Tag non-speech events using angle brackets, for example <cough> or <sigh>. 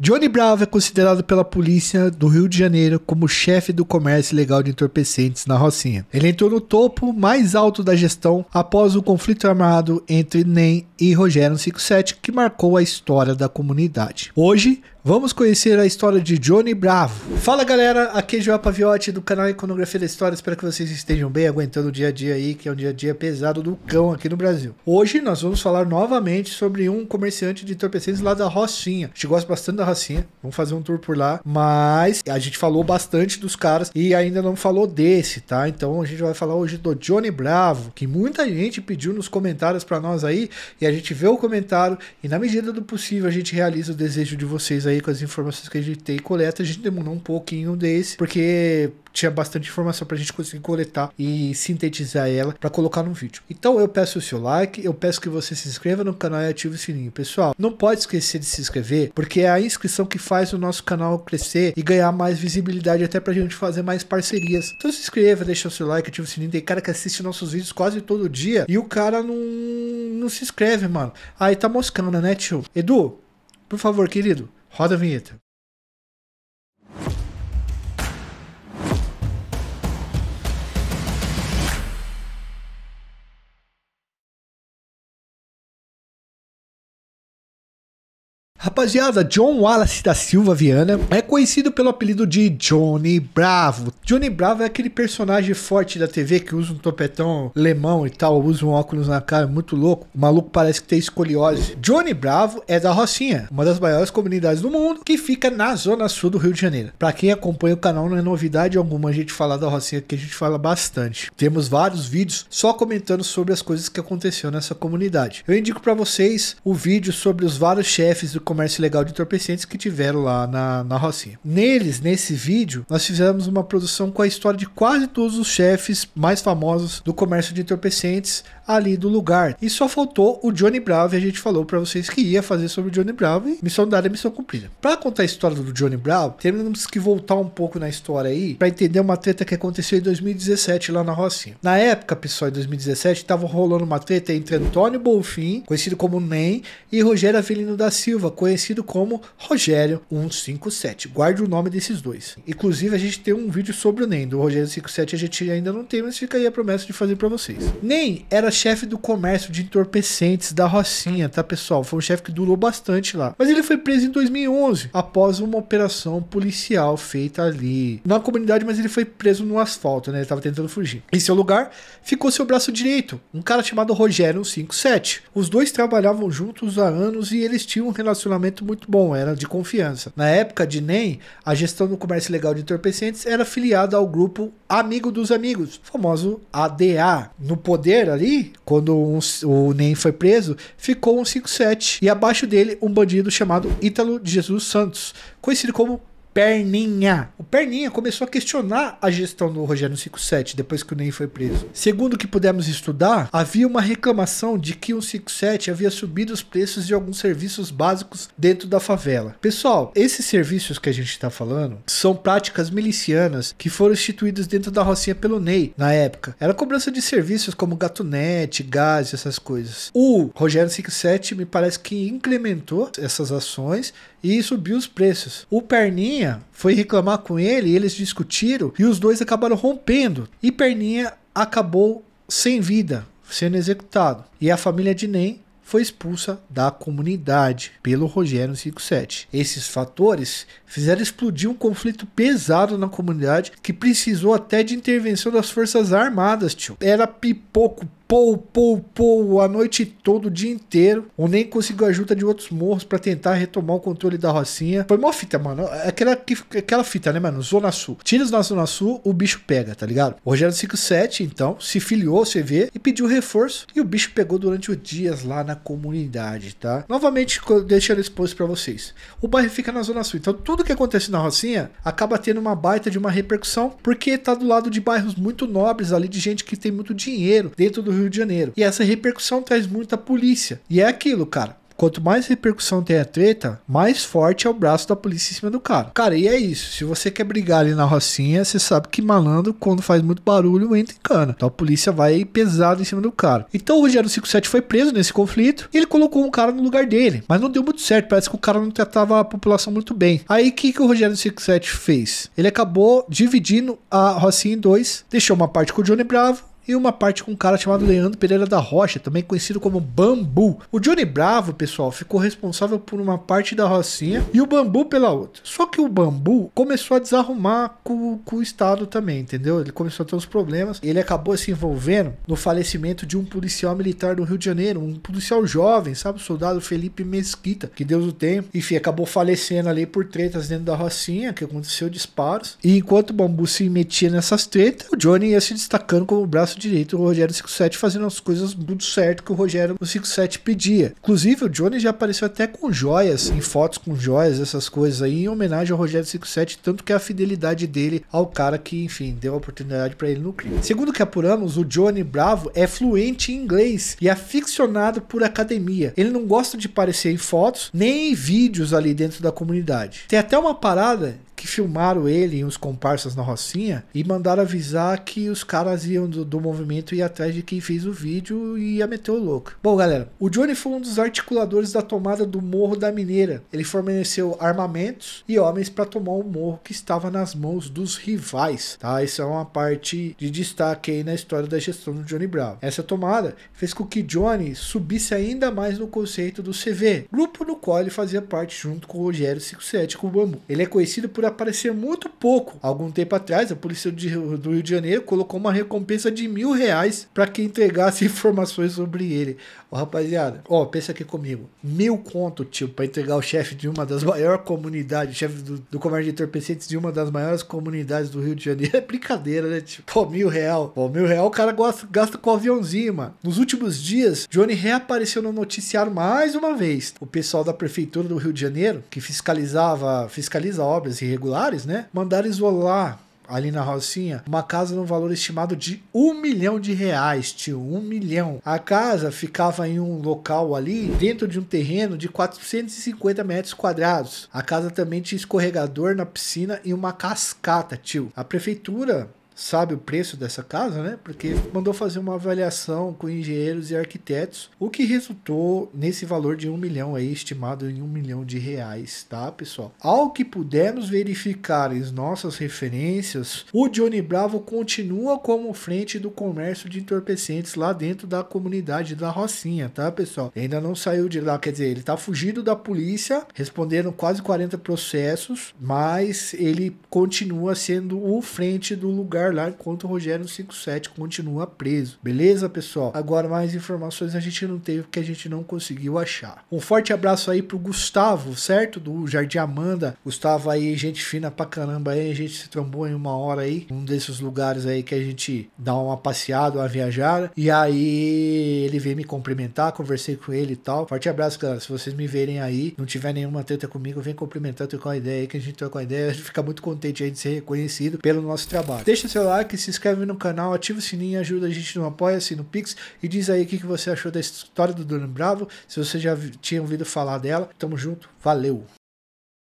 Johnny Bravo é considerado pela polícia do Rio de Janeiro como chefe do comércio ilegal de entorpecentes na Rocinha. Ele entrou no topo mais alto da gestão após o conflito armado entre NEM e Rogério 57, que marcou a história da comunidade. Hoje, Vamos conhecer a história de Johnny Bravo. Fala galera, aqui é João Paviotti do canal Iconografia da História. Espero que vocês estejam bem, aguentando o dia a dia aí, que é um dia a dia pesado do cão aqui no Brasil. Hoje nós vamos falar novamente sobre um comerciante de entorpecentes lá da Rocinha. A gente gosta bastante da Rocinha, vamos fazer um tour por lá, mas a gente falou bastante dos caras e ainda não falou desse, tá? Então a gente vai falar hoje do Johnny Bravo, que muita gente pediu nos comentários para nós aí e a gente vê o comentário e na medida do possível a gente realiza o desejo de vocês aí, com as informações que a gente tem coleta, a gente demorou um pouquinho desse, porque tinha bastante informação para a gente conseguir coletar e sintetizar ela para colocar no vídeo. Então eu peço o seu like, eu peço que você se inscreva no canal e ative o sininho. Pessoal, não pode esquecer de se inscrever, porque é a inscrição que faz o nosso canal crescer e ganhar mais visibilidade até para a gente fazer mais parcerias. Então se inscreva, deixa o seu like, ative o sininho. Tem cara que assiste nossos vídeos quase todo dia e o cara não, não se inscreve, mano. Aí tá moscando, né, tio? Edu, por favor, querido, Roda a vinheta. Rapaziada, John Wallace da Silva Viana é conhecido pelo apelido de Johnny Bravo. Johnny Bravo é aquele personagem forte da TV que usa um topetão lemão e tal, usa um óculos na cara, muito louco. O maluco parece que tem escoliose. Johnny Bravo é da Rocinha, uma das maiores comunidades do mundo, que fica na zona sul do Rio de Janeiro. Para quem acompanha o canal, não é novidade alguma a gente falar da Rocinha, que a gente fala bastante. Temos vários vídeos só comentando sobre as coisas que aconteceu nessa comunidade. Eu indico para vocês o vídeo sobre os vários chefes do comércio ilegal de entorpecentes que tiveram lá na, na Rocinha. Neles, nesse vídeo, nós fizemos uma produção com a história de quase todos os chefes mais famosos do comércio de entorpecentes ali do lugar. E só faltou o Johnny Bravo e a gente falou para vocês que ia fazer sobre o Johnny Bravo e missão dada, missão cumprida. Para contar a história do Johnny Bravo, temos que voltar um pouco na história aí para entender uma treta que aconteceu em 2017 lá na Rocinha. Na época, pessoal, em 2017, tava rolando uma treta entre Antônio Bolfin, conhecido como NEM, e Rogério Avelino da Silva, conhecido como Rogério 157. Guarde o nome desses dois. Inclusive, a gente tem um vídeo sobre o NEM. Do Rogério 57, a gente ainda não tem, mas fica aí a promessa de fazer para vocês. NEM era chefe do comércio de entorpecentes da Rocinha, tá, pessoal? Foi um chefe que durou bastante lá. Mas ele foi preso em 2011, após uma operação policial feita ali na comunidade, mas ele foi preso no asfalto, né? Ele tava tentando fugir. Em seu lugar, ficou seu braço direito, um cara chamado Rogério 157. Os dois trabalhavam juntos há anos e eles tinham um relacionamento relacionamento muito bom, era de confiança. Na época de NEM, a gestão do comércio legal de entorpecentes era filiada ao grupo Amigo dos Amigos, famoso ADA. No poder ali, quando um, o NEM foi preso, ficou um 57 e abaixo dele um bandido chamado Ítalo de Jesus Santos, conhecido como Perninha. O Perninha começou a questionar a gestão do Rogério 57 depois que o Ney foi preso. Segundo o que pudemos estudar, havia uma reclamação de que o 57 havia subido os preços de alguns serviços básicos dentro da favela. Pessoal, esses serviços que a gente está falando são práticas milicianas que foram instituídas dentro da Rocinha pelo Ney na época. Era cobrança de serviços como gatunete, gás, essas coisas. O Rogério 57 me parece que incrementou essas ações e subiu os preços. O Perninha Perninha foi reclamar com ele, eles discutiram e os dois acabaram rompendo. E Perninha acabou sem vida, sendo executado. E a família de Nem foi expulsa da comunidade pelo Rogério 57. Esses fatores fizeram explodir um conflito pesado na comunidade que precisou até de intervenção das Forças Armadas, tio. Era pipoco, pou, pou, pou a noite toda, o dia inteiro. O Nem conseguiu ajuda de outros morros para tentar retomar o controle da Rocinha. Foi mó fita, mano. É aquela, aquela fita, né, mano? Zona Sul. Tira na Zona Sul, o bicho pega, tá ligado? O Rogério 57, então, se filiou ao CV e pediu reforço. E o bicho pegou durante os dias lá na comunidade, tá? Novamente, deixando exposto para vocês. O bairro fica na Zona Sul. Então, tudo que acontece na Rocinha acaba tendo uma baita de uma repercussão, porque tá do lado de bairros muito nobres ali, de gente que tem muito dinheiro dentro do Rio Rio de Janeiro. E essa repercussão traz muita polícia. E é aquilo, cara. Quanto mais repercussão tem a treta, mais forte é o braço da polícia em cima do cara. Cara, e é isso. Se você quer brigar ali na rocinha, você sabe que malandro, quando faz muito barulho, entra em cana. Então a polícia vai pesado em cima do cara. Então o Rogério 57 foi preso nesse conflito e ele colocou um cara no lugar dele. Mas não deu muito certo. Parece que o cara não tratava a população muito bem. Aí o que, que o Rogério 57 fez? Ele acabou dividindo a rocinha em dois, deixou uma parte com o Johnny Bravo e uma parte com um cara chamado Leandro Pereira da Rocha, também conhecido como Bambu. O Johnny Bravo, pessoal, ficou responsável por uma parte da Rocinha e o Bambu pela outra. Só que o Bambu começou a desarrumar com, com o Estado também, entendeu? Ele começou a ter uns problemas. Ele acabou se envolvendo no falecimento de um policial militar do Rio de Janeiro, um policial jovem, sabe? O soldado Felipe Mesquita, que Deus o tenha. Enfim, acabou falecendo ali por tretas dentro da Rocinha, que aconteceu disparos. E enquanto o Bambu se metia nessas tretas, o Johnny ia se destacando como o braço direito o Rogério 57 fazendo as coisas muito certo que o Rogério 57 pedia. Inclusive, o Johnny já apareceu até com joias, em fotos com joias, essas coisas aí, em homenagem ao Rogério 57, tanto que é a fidelidade dele ao cara que, enfim, deu a oportunidade para ele no crime. Segundo que apuramos, o Johnny Bravo é fluente em inglês e aficionado por academia. Ele não gosta de aparecer em fotos nem em vídeos ali dentro da comunidade. Tem até uma parada que filmaram ele e uns comparsas na Rocinha e mandaram avisar que os caras iam do, do movimento e atrás de quem fez o vídeo e ia meter o louco. Bom, galera, o Johnny foi um dos articuladores da tomada do Morro da Mineira. Ele forneceu armamentos e homens para tomar o morro que estava nas mãos dos rivais, tá? Isso é uma parte de destaque aí na história da gestão do Johnny Brown. Essa tomada fez com que Johnny subisse ainda mais no conceito do CV, grupo no qual ele fazia parte junto com o Rogério 57 com o Bamu. Ele é conhecido por aparecer muito pouco. Algum tempo atrás, a polícia do Rio de Janeiro colocou uma recompensa de mil reais para quem entregasse <laughs> informações sobre ele. Ó, rapaziada, ó, pensa aqui comigo. Mil conto, tio, para entregar o chefe de uma das <laughs> maiores comunidades, chefe do, do comércio de entorpecentes de uma das maiores comunidades do Rio de Janeiro. <laughs> É brincadeira, né, tio? Pô, mil real. Pô, mil real o cara gasta, gasta com aviãozinho, mano. Nos últimos dias, Johnny reapareceu no noticiário mais uma vez. O pessoal da prefeitura do Rio de Janeiro, que fiscalizava, fiscaliza obras e regulares, né? Mandaram isolar ali na Rocinha, uma casa no valor estimado de um milhão de reais, tio, um milhão. A casa ficava em um local ali, dentro de um terreno de 450 metros quadrados. A casa também tinha escorregador na piscina e uma cascata, tio. A prefeitura sabe o preço dessa casa, né? Porque mandou fazer uma avaliação com engenheiros e arquitetos, o que resultou nesse valor de um milhão aí, estimado em um milhão de reais, tá, pessoal? Ao que pudemos verificar em nossas referências, o Johnny Bravo continua como frente do comércio de entorpecentes lá dentro da comunidade da Rocinha, tá, pessoal? Ainda não saiu de lá, quer dizer, ele tá fugido da polícia, respondendo quase 40 processos, mas ele continua sendo o frente do lugar lugar lá enquanto o Rogério 57 continua preso. Beleza, pessoal? Agora mais informações a gente não teve que a gente não conseguiu achar. Um forte abraço aí pro Gustavo, certo? Do Jardim Amanda. Gustavo aí, gente fina pra caramba aí, a gente se trombou em uma hora aí, um desses lugares aí que a gente dá uma passeada, uma viajada. E aí ele veio me cumprimentar, conversei com ele e tal. Forte abraço, galera. Se vocês me verem aí, não tiver nenhuma treta comigo, vem cumprimentar, com uma ideia aí que a gente com uma ideia. A gente fica muito contente aí de ser reconhecido pelo nosso trabalho. Deixa seu seu like, se inscreve no canal, ativa o sininho, ajuda a gente no Apoia-se, no Pix e diz aí o que você achou da história do Dono Bravo, se você já tinha ouvido falar dela. Tamo junto, valeu!